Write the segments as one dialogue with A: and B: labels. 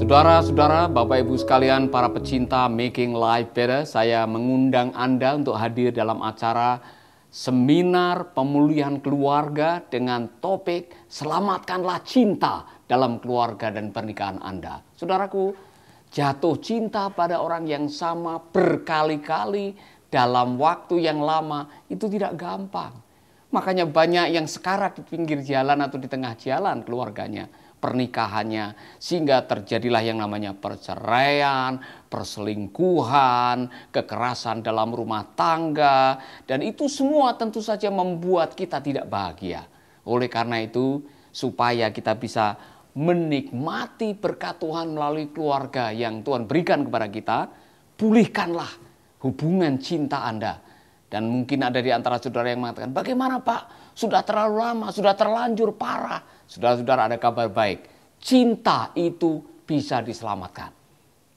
A: Saudara-saudara, Bapak Ibu sekalian, para pecinta Making Life Better, saya mengundang Anda untuk hadir dalam acara seminar pemulihan keluarga dengan topik Selamatkanlah Cinta dalam keluarga dan pernikahan Anda. Saudaraku, jatuh cinta pada orang yang sama berkali-kali dalam waktu yang lama itu tidak gampang. Makanya banyak yang sekarat di pinggir jalan atau di tengah jalan keluarganya pernikahannya sehingga terjadilah yang namanya perceraian, perselingkuhan, kekerasan dalam rumah tangga dan itu semua tentu saja membuat kita tidak bahagia. Oleh karena itu supaya kita bisa menikmati berkat Tuhan melalui keluarga yang Tuhan berikan kepada kita, pulihkanlah hubungan cinta Anda dan mungkin ada di antara saudara yang mengatakan, bagaimana Pak? Sudah terlalu lama, sudah terlanjur parah. Saudara-saudara ada kabar baik. Cinta itu bisa diselamatkan.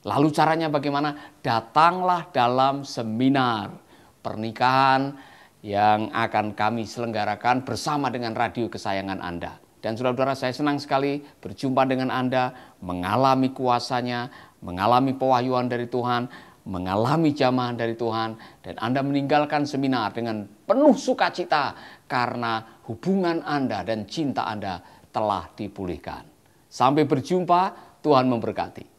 A: Lalu caranya bagaimana? Datanglah dalam seminar pernikahan yang akan kami selenggarakan bersama dengan radio kesayangan Anda. Dan saudara-saudara saya senang sekali berjumpa dengan Anda, mengalami kuasanya, mengalami pewahyuan dari Tuhan, mengalami jamahan dari Tuhan dan Anda meninggalkan seminar dengan penuh sukacita karena hubungan Anda dan cinta Anda telah dipulihkan. Sampai berjumpa, Tuhan memberkati.